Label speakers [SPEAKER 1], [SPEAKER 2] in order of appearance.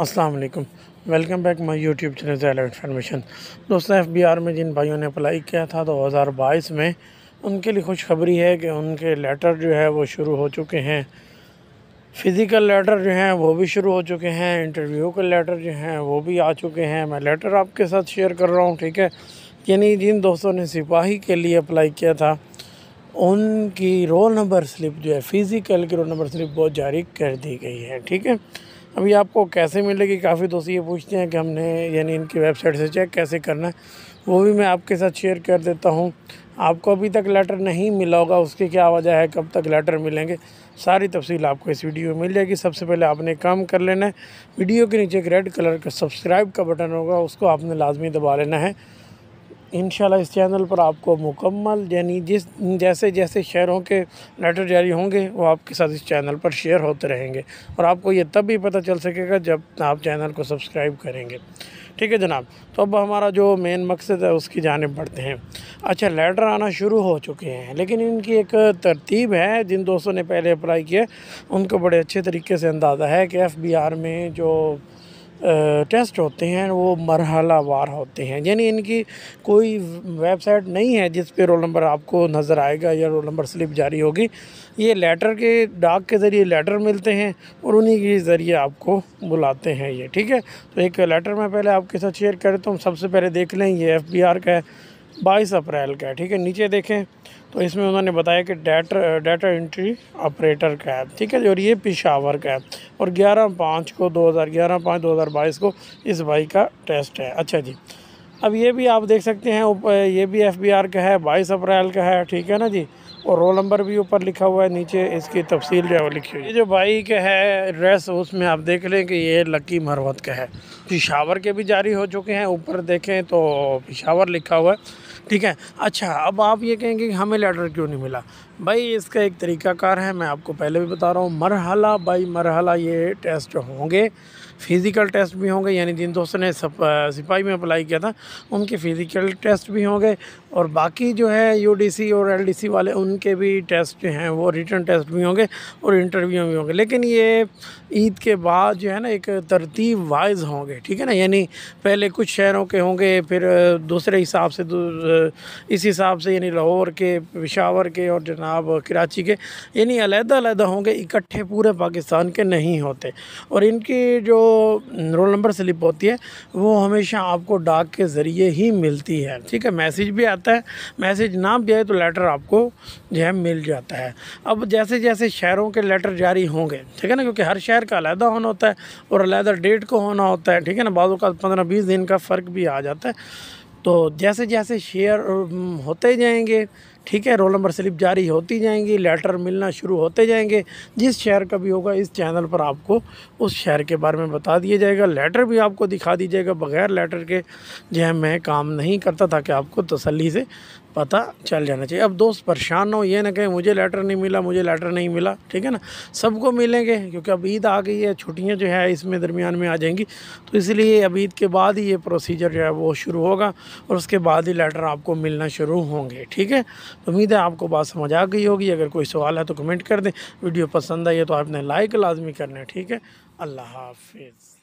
[SPEAKER 1] अस्सलाम वालेकुम welcome back my YouTube channel जैलो इन्फॉर्मेशन दोस्तों एफबीआर में जिन भाइयों ने अप्लाई किया था दो हज़ार बाईस में उनके लिए खुशखबरी है कि उनके लेटर जो है वो शुरू हो चुके हैं फ़िज़िकल लेटर जो हैं वो भी शुरू हो चुके हैं इंटरव्यू के लेटर जो हैं वो भी आ चुके हैं मैं लेटर आपके साथ शेयर कर रहा हूँ ठीक है यानी जिन दोस्तों ने सिपाही के लिए अप्लाई किया था उनकी रोल नंबर स्लिप जो है फ़िज़िकल की रोल नंबर स्लिप वो जारी कर दी गई है ठीक है अभी आपको कैसे मिलेगी काफ़ी दोस्त ये पूछते हैं कि हमने यानी इनकी वेबसाइट से चेक कैसे करना है वो भी मैं आपके साथ शेयर कर देता हूँ आपको अभी तक लेटर नहीं मिला होगा उसकी क्या वजह है कब तक लेटर मिलेंगे सारी तफसील आपको इस वीडियो में मिल जाएगी सबसे पहले आपने काम कर लेना है वीडियो के नीचे एक रेड कलर का सब्सक्राइब का बटन होगा उसको आपने लाजमी दबा लेना है इन इस चैनल पर आपको मुकम्मल यानी जिस जैसे जैसे शेयरों के लेटर जारी होंगे वो आपके साथ इस चैनल पर शेयर होते रहेंगे और आपको ये तब भी पता चल सकेगा जब आप चैनल को सब्सक्राइब करेंगे ठीक है जनाब तो अब हमारा जो मेन मकसद है उसकी जानब बढ़ते हैं अच्छा लेटर आना शुरू हो चुके हैं लेकिन इनकी एक तरतीब है जिन दोस्तों ने पहले अप्लाई किया उनको बड़े अच्छे तरीके से अंदाज़ा है कि एफ़ बी आर में जो टेस्ट होते हैं वो मरहला वार होते हैं यानी इनकी कोई वेबसाइट नहीं है जिस पे रोल नंबर आपको नज़र आएगा या रोल नंबर स्लिप जारी होगी ये लेटर के डाक के ज़रिए लेटर मिलते हैं और उन्हीं के ज़रिए आपको बुलाते हैं ये ठीक है तो एक लेटर मैं पहले आपके साथ शेयर करता हूँ सबसे पहले देख लें ये एफ का है बाईस अप्रैल का है ठीक है नीचे देखें तो इसमें उन्होंने बताया कि डाटा डाटा एंट्री ऑपरेटर का है ठीक है और ये पिशावर का है और ग्यारह पाँच को दो हज़ार ग्यारह पाँच दो हज़ार बाईस को इस भाई का टेस्ट है अच्छा जी अब ये भी आप देख सकते हैं ये भी एफ का है बाईस अप्रैल का है ठीक है ना जी और रोल नंबर भी ऊपर लिखा हुआ है नीचे इसकी तफसील जो है वो लिखी हुई है जो बाइक है ड्रेस उसमें आप देख लें कि ये लकी मरवत का है पिशावर के भी जारी हो चुके हैं ऊपर देखें तो पिशावर लिखा हुआ है ठीक है अच्छा अब आप ये कहेंगे कि हमें लेटर क्यों नहीं मिला भाई इसका एक तरीक़ाकार है मैं आपको पहले भी बता रहा हूँ मरहला बाई मरहला ये टेस्ट होंगे फिज़िकल टेस्ट भी होंगे यानी जिन दोस्तों ने सिपाही में अप्लाई किया था उनके फ़िज़िकल टेस्ट भी होंगे और बाकी जो है यूडीसी और एलडीसी वाले उनके भी टेस्ट जो हैं वो रिटर्न टेस्ट भी होंगे और इंटरव्यू भी होंगे लेकिन ये ईद के बाद जो है ना एक तरतीब वाइज होंगे ठीक है ना यानी पहले कुछ शहरों के होंगे फिर दूसरे हिसाब से इस हिसाब से यानी लाहौर के पिशावर के और जनाब कराची के यानी अलहदा होंगे इकट्ठे पूरे पाकिस्तान के नहीं होते और इनकी जो रोल नंबर स्लिप होती है वो हमेशा आपको डाक के ज़रिए ही मिलती है ठीक है मैसेज भी आता है मैसेज ना भी आए तो लेटर आपको जो है मिल जाता है अब जैसे जैसे शहरों के लेटर जारी होंगे ठीक है ना क्योंकि हर शहर का अलहदा होना होता है और अलहदा डेट को होना होता है ठीक है ना बाद पंद्रह बीस दिन का फ़र्क भी आ जाता है तो जैसे जैसे शेयर होते जाएंगे ठीक है रोल नंबर स्लिप जारी होती जाएंगी लेटर मिलना शुरू होते जाएंगे जिस शहर का भी होगा इस चैनल पर आपको उस शहर के बारे में बता दिया जाएगा लेटर भी आपको दिखा दीजिएगा बगैर लेटर के जो है मैं काम नहीं करता ताकि आपको तसल्ली से पता चल जाना चाहिए अब दोस्त परेशान ना हो ये ना कहें मुझे लेटर नहीं मिला मुझे लेटर नहीं मिला ठीक है ना सबको मिलेंगे क्योंकि अब ईद आ गई है छुट्टियाँ जो है इसमें दरमियान में आ जाएंगी तो इसलिए अब ईद के बाद ही ये प्रोसीजर जो है वो शुरू होगा और उसके बाद ही लेटर आपको मिलना शुरू होंगे ठीक है तो उम्मीद है आपको बात समझ आ गई होगी अगर कोई सवाल है तो कमेंट कर दें वीडियो पसंद आई है तो आपने लाइक लाजमी करना है ठीक है अल्लाह हाफिज़